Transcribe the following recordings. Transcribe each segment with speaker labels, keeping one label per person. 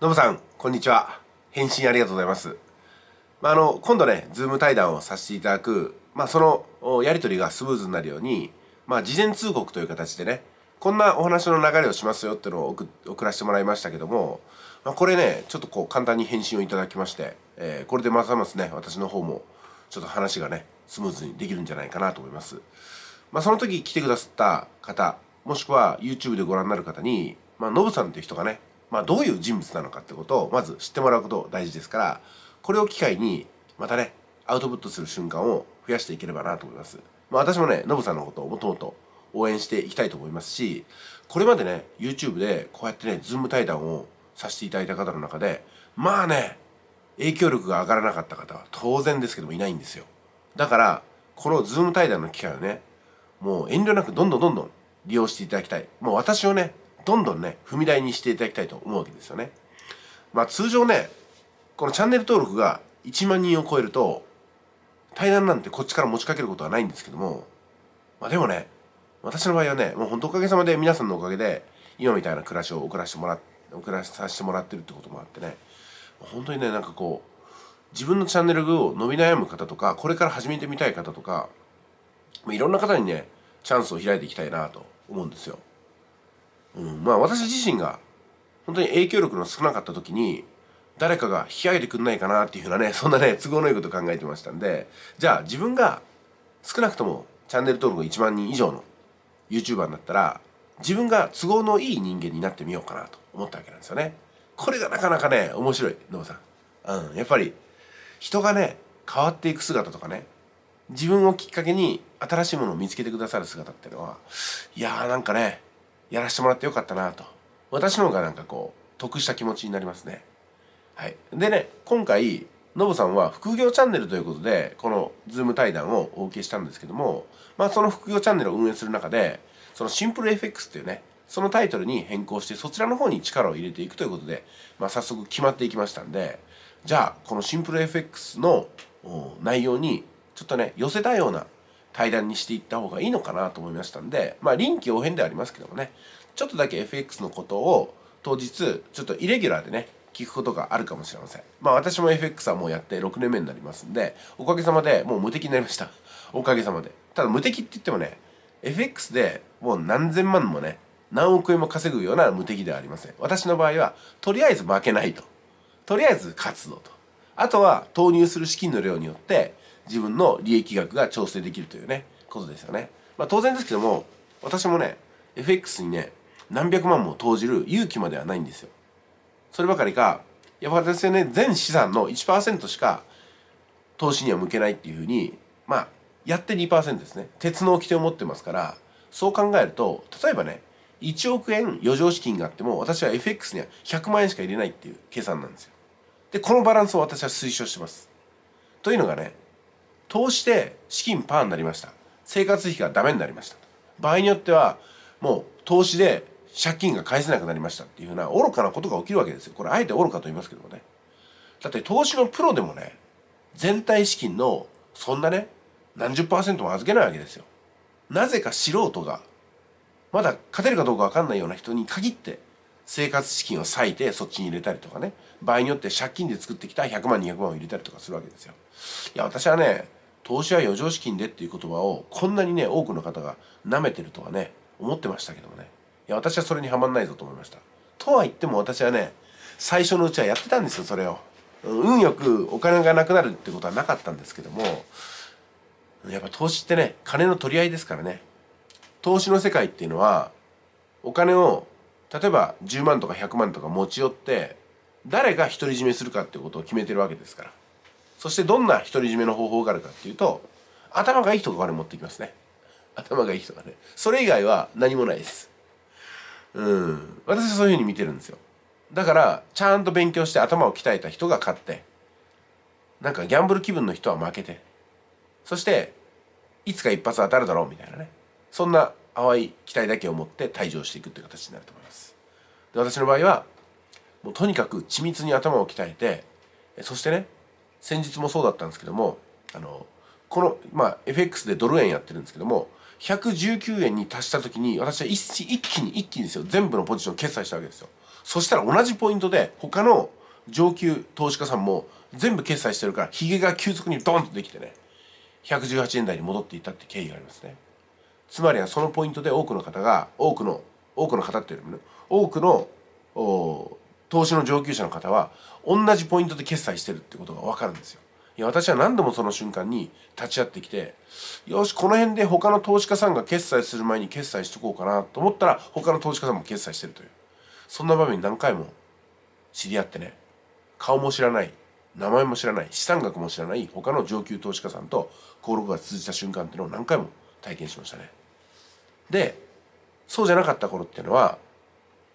Speaker 1: のぶさん、こんにちは。返信ありがとうございます。まあ、あの、今度ね、ズーム対談をさせていただく、まあ、その、やり取りがスムーズになるように、まあ、事前通告という形でね、こんなお話の流れをしますよっていうのを送らせてもらいましたけども、まあ、これね、ちょっとこう、簡単に返信をいただきまして、えー、これでますますね、私の方も、ちょっと話がね、スムーズにできるんじゃないかなと思います。まあ、その時来てくださった方、もしくは YouTube でご覧になる方に、まあ、ノブさんっていう人がね、まあ、どういう人物なのかってことをまず知ってもらうこと大事ですからこれを機会にまたねアウトプットする瞬間を増やしていければなと思います、まあ、私もねノブさんのことをもともと応援していきたいと思いますしこれまでね YouTube でこうやってね Zoom 対談をさせていただいた方の中でまあね影響力が上がらなかった方は当然ですけどもいないんですよだからこの Zoom 対談の機会をねもう遠慮なくどんどんどんどん利用していただきたいもう私をねどんどんね踏み台にしていただきたいと思うわけですよね。まあ、通常ねこのチャンネル登録が1万人を超えると対談なんてこっちから持ちかけることはないんですけども、まあ、でもね私の場合はねもうほんとおかげさまで皆さんのおかげで今みたいな暮らしを送らせてもら送らさせてもらってるってこともあってね本当にねなんかこう自分のチャンネルを伸び悩む方とかこれから始めてみたい方とかいろんな方にねチャンスを開いていきたいなと思うんですよ。うん、まあ私自身が本当に影響力の少なかった時に誰かが引き上げてくんないかなっていうふうなね そんなね都合のいいこと考えてましたんでじゃあ自分が少なくともチャンネル登録1万人以上の YouTuber になったら自分が都合のいい人間になってみようかなと思ったわけなんですよね。これがなかなかね面白いノブさん。うん、やっぱり人がね変わっていく姿とかね自分をきっかけに新しいものを見つけてくださる姿っていうのはいやーなんかねやらせてもらってよかったなと私の方がなんかこう得した気持ちになりますねはいでね今回ノブさんは副業チャンネルということでこのズーム対談をお受けしたんですけどもまあその副業チャンネルを運営する中でそのシンプル FX っていうねそのタイトルに変更してそちらの方に力を入れていくということで、まあ、早速決まっていきましたんでじゃあこのシンプル FX の内容にちょっとね寄せたような対談にしていった方がいいのかなと思いましたんでまあ臨機応変ではありますけどもねちょっとだけ FX のことを当日ちょっとイレギュラーでね聞くことがあるかもしれませんまあ私も FX はもうやって6年目になりますんでおかげさまでもう無敵になりました おかげさまでただ無敵って言ってもね FX でもう何千万もね何億円も稼ぐような無敵ではありません私の場合はとりあえず負けないととりあえず勝つぞとあとは投入する資金の量によって自分の利益額が調整できるというねことですよね、まあ、当然ですけども私もね FX にね何百万も投じる勇気まではないんですよそればかりかやっぱ私はね全資産の1%しか投資には向けないっていうふうにまあやって2%ですね鉄の掟を持ってますからそう考えると例えばね1億円余剰資金があっても私は FX には100万円しか入れないっていう計算なんですよでこのバランスを私は推奨してますというのがね投資で資金パーになりました生活費がダメになりました場合によってはもう投資で借金が返せなくなりましたっていうふうな愚かなことが起きるわけですよこれあえて愚かと言いますけどもねだって投資のプロでもね全体資金のそんなね何十パーセントも預けないわけですよなぜか素人がまだ勝てるかどうか分かんないような人に限って生活資金を割いてそっちに入れたりとかね場合によって借金で作ってきた100万200万を入れたりとかするわけですよいや私はね投資は余剰資金でっていう言葉をこんなにね多くの方が舐めてるとはね思ってましたけどもねいや私はそれにはまんないぞと思いましたとは言っても私はね最初のうちはやってたんですよそれを運よくお金がなくなるってことはなかったんですけどもやっぱ投資ってね金の取り合いですからね投資の世界っていうのはお金を例えば10万とか100万とか持ち寄って誰が独り占めするかってことを決めてるわけですからそしてどんな独り占めの方法があるかっていうと頭がいい人が金持ってきますね頭がいい人がねそれ以外は何もないですうん私はそういうふうに見てるんですよだからちゃんと勉強して頭を鍛えた人が勝ってなんかギャンブル気分の人は負けてそしていつか一発当たるだろうみたいなねそんな淡い期待だけを持って退場していくという形になると思いますで私の場合はもうとにかく緻密に頭を鍛えてそしてね先日もそうだったんですけどもあのこの、まあ、FX でドル円やってるんですけども119円に達した時に私は一一気に一気にですよ全部のポジション決済したわけですよそしたら同じポイントで他の上級投資家さんも全部決済してるからヒゲが急速にドンとできてね118円台に戻っていったって経緯がありますねつまりはそのポイントで多くの方が多くの多くの方っていうよりもね多くの投資の上級者の方は同じポイントで決済してるってことが分かるんですよいや私は何度もその瞬間に立ち会ってきてよしこの辺で他の投資家さんが決済する前に決済しとこうかなと思ったら他の投資家さんも決済してるというそんな場面に何回も知り合ってね顔も知らない名前も知らない資産額も知らない他の上級投資家さんと登録が通じた瞬間っていうのを何回も体験しましたねでそうじゃなかった頃っていうのは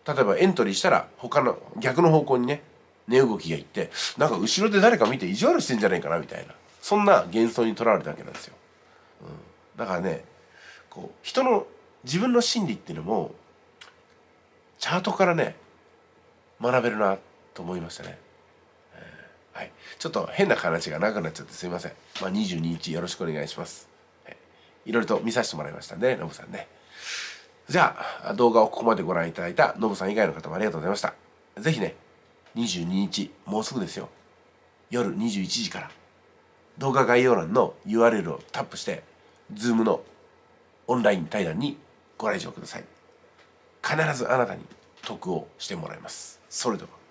Speaker 1: 例えばエントリーしたら他の逆の方向にね値動きがいってなんか後ろで誰か見て意地悪してんじゃないかなみたいなそんな幻想にとらわれたわけなんですよ、うん、だからねこう人の自分の心理っていうのもチャートからね学べるなと思いましたね、えー、はい、ちょっと変な話が長くなっちゃってすいません、まあ、22日よろしくお願いします、はい、いろいろと見させてもらいましたねノブさんねじゃあ、動画をここまでご覧いただいたノブさん以外の方もありがとうございました。ぜひね、22日、もうすぐですよ。夜21時から、動画概要欄の URL をタップして、ズームのオンライン対談にご来場ください。必ずあなたに得をしてもらいます。それでは。